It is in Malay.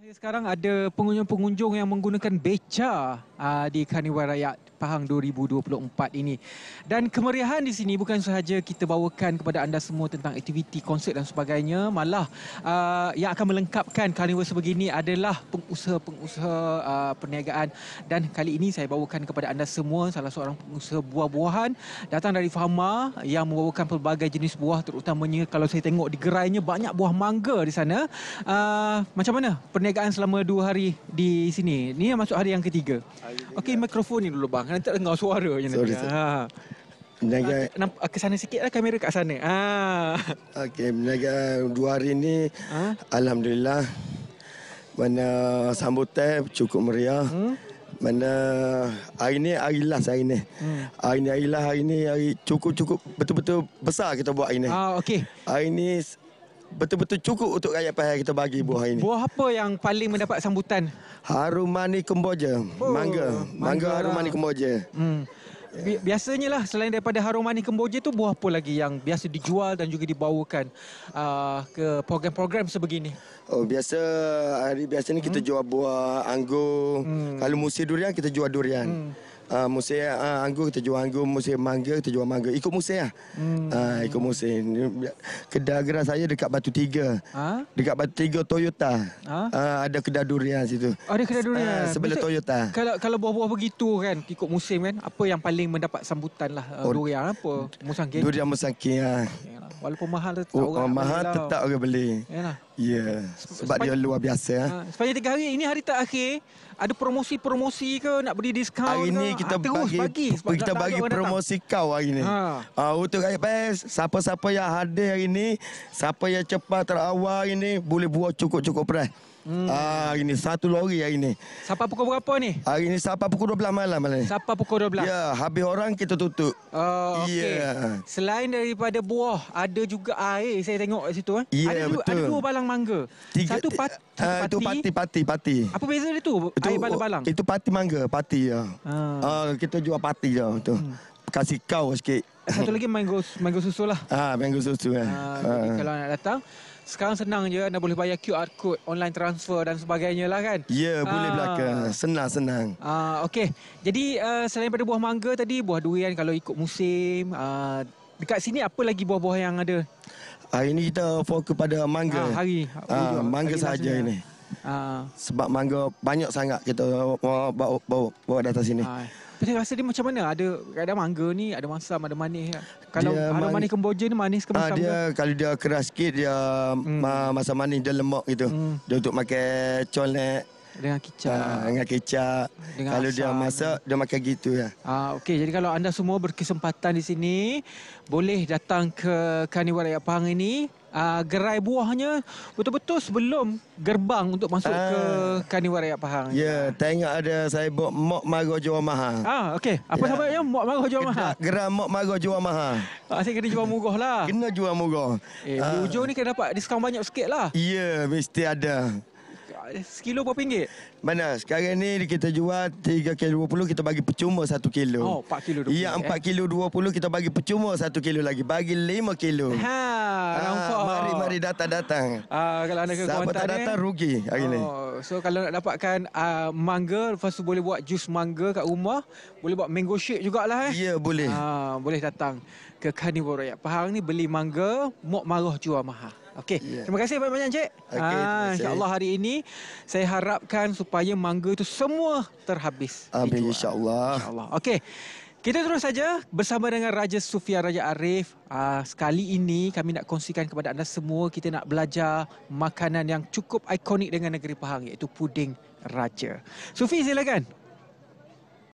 saya sekarang ada pengunjung-pengunjung yang menggunakan beca uh, di Karnival Raya Pahang 2024 ini. Dan kemeriahan di sini bukan sahaja kita bawakan kepada anda semua tentang aktiviti konsert dan sebagainya, malah uh, yang akan melengkapkan karnival sebegini adalah pengusaha-pengusaha uh, perniagaan dan kali ini saya bawakan kepada anda semua salah seorang pengusaha buah-buahan datang dari Fahma yang membawakan pelbagai jenis buah terutamanya kalau saya tengok di gerainya banyak buah mangga di sana. Uh, macam mana perniagaan selama dua hari di sini? Ini yang masuk hari yang ketiga. Okey, mikrofon ni dulu bang. Nanti tak dengar suara je Sorry, nanti. Ha. Meniaga... ke sana sikit lah kamera kat sana. Ha. Okey, meniaga dua hari ni, ha? Alhamdulillah, mana sambutan cukup meriah. Hmm? Mana hari ni hari last hari ni. Hmm. Hari ni hari last hari ni hari cukup-cukup betul-betul besar kita buat hari ni. Ah, okay. Hari ni betul-betul cukup untuk rakyat Pahang kita bagi buah ini. Buah apa yang paling mendapat sambutan? Harum manis kemboja. Oh, mangga. Mangga, mangga lah. harum manis kemboja. Hmm. Biasanya lah selain daripada harum manis kemboja tu buah apa lagi yang biasa dijual dan juga dibawakan uh, ke program-program sebegini? Oh biasa hari biasa ni hmm. kita jual buah anggur. Hmm. Kalau musim durian kita jual durian. Hmm uh, ah, musim uh, ah, anggur kita jual anggur, musim mangga kita jual mangga. Ikut musim lah. Hmm. Uh, ikut musim. Kedai gerai saya dekat Batu Tiga. Ha? Dekat Batu Tiga Toyota. Ha? Uh, ada kedai durian situ. Oh, ada kedai durian. Uh, sebelah Bisa, Toyota. Kalau kalau buah-buah begitu kan, ikut musim kan, apa yang paling mendapat sambutan lah uh, durian apa? Musang Durian musang uh. Walaupun mahal tetap oh, orang. Mahal tetap orang beli. Yalah. Ya, sebab Sepan... dia luar biasa. Eh. Ha. Sepanjang tiga hari, ini hari terakhir. Ada promosi-promosi ke, nak beri diskaun hari ke? Hari ini kita ha, terus bagi, bagi, kita bagi promosi datang. kau hari ini. Ha. Uh, untuk rakyat PES, siapa-siapa yang hadir hari ini, siapa yang cepat terawal hari ini, boleh buat cukup-cukup perai. -cukup Hmm. Ah, hari ni satu lori hari ini. Sampai pukul berapa ni? Hari ini sampai pukul 12 malam malam ni. Sampai pukul 12. Ya, habis orang kita tutup. Oh, okay. Ya. Selain daripada buah, ada juga air saya tengok kat situ eh. Ya, ada ada dua balang mangga. Tiga, satu pat, uh, satu ah, pati. Itu pati pati pati. Apa beza dia tu? Itu, air balang balang. Oh, itu pati mangga, pati ya. Ah. ah, kita jual pati je tu. Hmm. Kasih kau sikit satu lagi mango mango susu lah. Ah, mango susu kan. Ah, Kalau nak datang, sekarang senang je anda boleh bayar QR code, online transfer dan sebagainya lah kan. Ya, yeah, boleh ah. belaka. Senang-senang. Ah, okey. Jadi uh, selain daripada buah mangga tadi, buah durian kalau ikut musim, ah, dekat sini apa lagi buah-buah yang ada? Hari ini kita fokus pada mangga. Ah, hari. Ah, mangga saja ini. Lah Ah. Sebab mangga banyak sangat kita bawa bawa, bawa, bawa datang sini. Ha. Tapi rasa dia macam mana? Ada kadang mangga ni ada masam, ada manis. Kalau ada manis kemboja ni manis ke ah, masam? Ha, dia ke? kalau dia keras sikit dia hmm. masam manis dia lemak gitu. Hmm. Dia untuk pakai colnet dengan kicap ha, dengan kicap dengan kalau asam. dia masak dia makan gitu ya ha, okey jadi kalau anda semua berkesempatan di sini boleh datang ke Kaniwara Yapang ini uh, gerai buahnya betul-betul sebelum gerbang untuk masuk uh, ke ah. Kaniwara Raya Pahang. Ya, yeah, tengok ada saya buat Mok Maro Jual maha. Ah, okey. Apa yeah. sahabatnya Mok Maro Jual Mahal? Gerai Mok Maro Jual maha. Ah, saya kena jual murah lah. kena jual murah. Eh, uh, ni kena dapat diskaun banyak sikit lah. Ya, yeah, mesti ada sekilo berapa ringgit? Mana? Sekarang ni kita jual 3 kilo 20 kita bagi percuma 1 kilo. Oh, 4 kilo 20. Ya, 4 eh. kilo 20 kita bagi percuma 1 kilo lagi. Bagi 5 kilo. Ha, ah, nampak. mari mari datang datang. Ah, uh, kalau anda ke Kuantan tak eh? datang ni, rugi hari oh, ni. So kalau nak dapatkan uh, mangga, lepas tu boleh buat jus mangga kat rumah, boleh buat mango shake jugaklah eh. Ya, boleh. Ha, boleh datang ke Kanibor Raya. Pahang ni beli mangga, mok marah jual mahal. Okey. Yeah. Terima kasih banyak-banyak Encik. Okay, ah, InsyaAllah hari ini saya harapkan supaya mangga itu semua terhabis. Amin insyaAllah. Lah. InsyaAllah. Okey. Kita terus saja bersama dengan Raja Sufia Raja Arif. Aa, ah, sekali ini kami nak kongsikan kepada anda semua kita nak belajar makanan yang cukup ikonik dengan negeri Pahang iaitu puding raja. Sufi silakan.